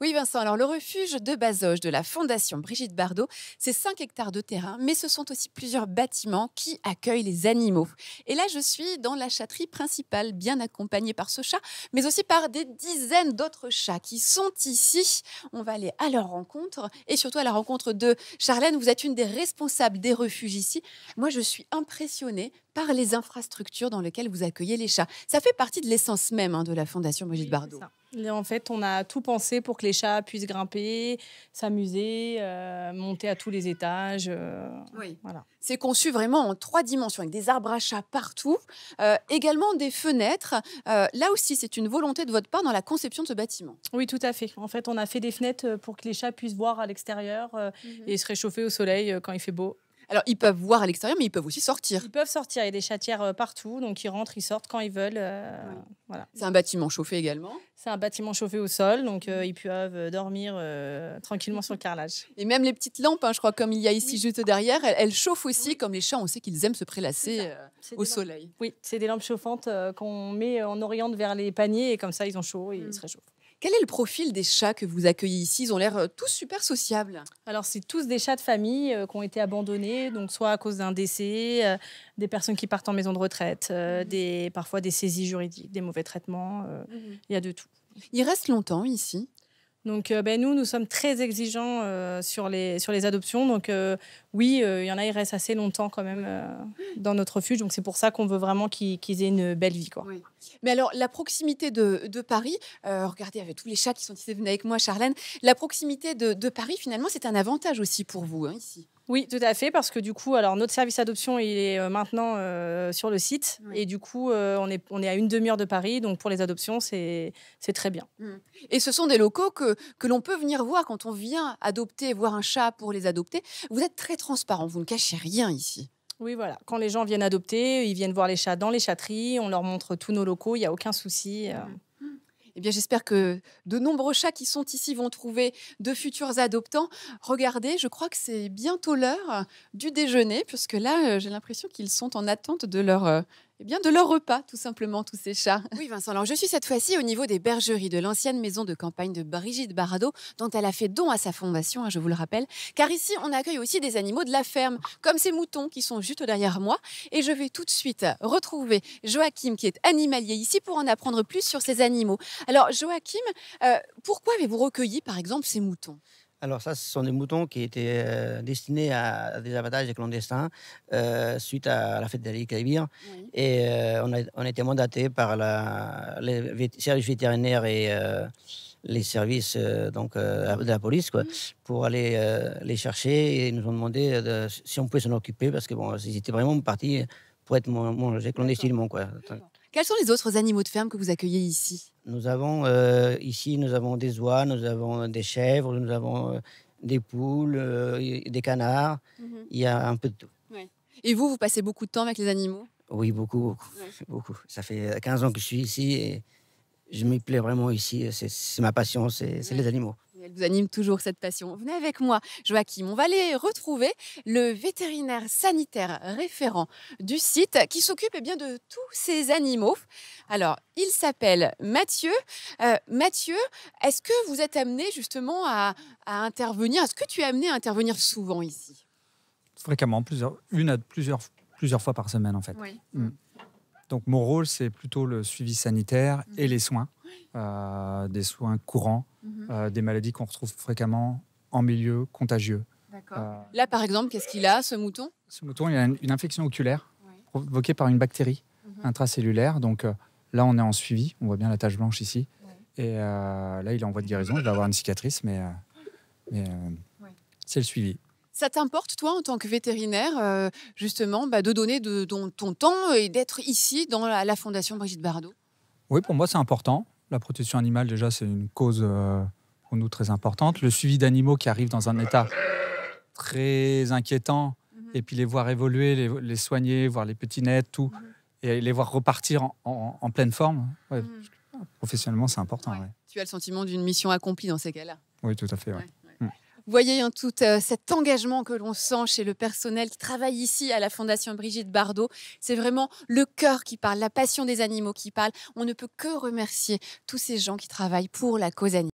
Oui, Vincent. Alors, le refuge de Bazoges de la Fondation Brigitte Bardot, c'est 5 hectares de terrain, mais ce sont aussi plusieurs bâtiments qui accueillent les animaux. Et là, je suis dans la chatterie principale, bien accompagnée par ce chat, mais aussi par des dizaines d'autres chats qui sont ici. On va aller à leur rencontre et surtout à la rencontre de Charlène. Vous êtes une des responsables des refuges ici. Moi, je suis impressionnée par les infrastructures dans lesquelles vous accueillez les chats. Ça fait partie de l'essence même hein, de la Fondation Brigitte Bardot. En fait, on a tout pensé pour que les chats puissent grimper, s'amuser, euh, monter à tous les étages. Euh, oui. Voilà. C'est conçu vraiment en trois dimensions, avec des arbres à chats partout, euh, également des fenêtres. là aussi, c'est une volonté de votre part dans la conception de ce bâtiment. Oui, tout à fait. En fait, on a fait des fenêtres pour que les chats puissent voir à l'extérieur mhm. et se réchauffer au soleil quand il fait beau. Alors, ils peuvent voir à l'extérieur, mais ils peuvent aussi sortir. Ils peuvent sortir. Il y a des chatières euh, partout, donc ils rentrent, ils sortent quand ils veulent. Euh, voilà. C'est un bâtiment chauffé également. C'est un bâtiment chauffé au sol, donc euh, ils peuvent dormir tranquillement sur le carrelage. Et même les petites lampes, hein, je crois, comme il y a ici juste derrière, elles, chauffent aussi, comme les chats, on sait qu'ils aiment se prélasser au soleil. Oui, c'est des lampes chauffantes qu'on met, en oriente vers les paniers, et comme ça, ils ont chaud et ils mm. se réchauffent. Quel est le profil des chats que vous accueillez ici Ils ont l'air euh, tous super sociables. Alors, c'est tous des chats de famille euh, qui ont été abandonnés, donc soit à cause d'un décès, euh, des personnes qui partent en maison de retraite, mhm. parfois des saisies juridiques, des mauvais traitements. Mhm. Il y a de tout. Ils restent longtemps ici donc euh, ben, nous, nous sommes très exigeants euh, sur, les, adoptions. Donc euh, oui, il y en a, ils restent assez longtemps quand même dans notre refuge. Donc c'est pour ça qu'on veut vraiment qu'ils aient une belle vie. Mais alors, la proximité de, Paris, regardez, avec tous les chats qui sont ici, avec moi, Charlène, la proximité de, Paris, finalement, c'est un avantage aussi pour vous hein, ici. Oui, tout à fait, parce que du coup, alors notre service adoption, il est euh, maintenant euh, sur le site, et du coup, euh, on, est, on est à une demi-heure de Paris, donc pour les adoptions, c'est très bien. Mmh. Et ce sont des locaux que, que l'on peut venir voir quand on vient adopter, voir un chat pour les adopter. Vous êtes très transparent, vous ne cachez rien ici. Oui, voilà. Quand les gens viennent adopter, ils viennent voir les chats dans les chatteries, on leur montre tous nos locaux, il n'y a aucun souci. Mmh. Eh bien, j'espère que de nombreux chats qui sont ici vont trouver de futurs adoptants. Regardez, je crois que c'est bientôt l'heure du déjeuner, puisque là, euh, j'ai l'impression qu'ils sont en attente de leur euh, eh bien, de leur repas, tout simplement, tous ces chats. Oui, Vincent, alors je suis cette fois-ci au niveau des bergeries de l'ancienne maison de campagne de Brigitte Barado, dont elle a fait don à sa fondation, hein, je vous le rappelle. Car ici, on accueille aussi des animaux de la ferme, comme ces moutons qui sont juste derrière moi. Et je vais tout de suite retrouver Joachim, qui est animalier ici, pour en apprendre plus sur ces animaux. Alors, Joachim, euh, pourquoi avez-vous recueilli, par exemple, ces moutons alors ça, ce sont des moutons qui étaient euh, destinés à, des abattages clandestins euh, suite à la fête d'Ali Kébir. Et euh, on, a, on, été mandaté par la, les services vétérinaires et les services donc, de la police quoi, pour aller les chercher. Et ils nous ont demandé si on pouvait s'en occuper parce que bon, étaient vraiment partis pour être mangés clandestinement. Quoi. Quels sont les autres animaux de ferme que vous accueillez ici Nous avons euh, ici, nous avons des oies, nous avons euh, des chèvres, nous avons euh, des poules, des canards. Mhm. Il y a un peu de tout. Et vous, vous passez beaucoup de temps avec les animaux Oui, beaucoup, beaucoup, Ça fait 15 ans que je suis ici et je m'y plais vraiment ici. C'est ma passion, c'est les animaux elle vous anime toujours cette passion. Venez avec moi, Joachim. On va aller retrouver le vétérinaire sanitaire référent du site qui s'occupe eh bien de tous ces animaux. Alors, il s'appelle Mathieu. Euh, Mathieu, est-ce que vous êtes amené justement à, intervenir Est-ce que tu es amené à intervenir souvent ici Fréquemment, plusieurs, une à plusieurs, plusieurs fois par semaine en fait. Mm. Donc mon rôle, c'est plutôt le suivi sanitaire et les soins, euh, des soins courants, euh, des maladies qu'on retrouve fréquemment en milieu contagieux. Euh, là, par exemple, qu'est-ce qu'il a, ce mouton Ce mouton, il a une, infection oculaire provoquée par une bactérie mhm. intracellulaire. Donc euh, là, on est en suivi. On voit bien la tache blanche ici. Et là, il est en voie de guérison. Il va avoir une cicatrice, mais, c'est le suivi. Ça t'importe, toi, en tant que vétérinaire, justement, bah, de donner de, ton temps et d'être ici dans la, Fondation Brigitte Bardot Oui, pour moi, c'est important la protection animale, déjà, c'est une cause pour nous très importante. Le suivi d'animaux qui arrivent dans un état très inquiétant, mhm. et puis les voir évoluer, les, soigner, voir les petits nets tout, mhm. et les voir repartir en, pleine forme. Mhm. Professionnellement, c'est important. Tu as le sentiment d'une mission accomplie dans ces cas-là. Oui, tout à fait. Mm. Vous voyez un hein, tout euh, cet engagement que l'on sent chez le personnel qui travaille ici à la Fondation Brigitte Bardot. C'est vraiment le cœur qui parle, la passion des animaux qui parle. On ne peut que remercier tous ces gens qui travaillent pour la cause animale.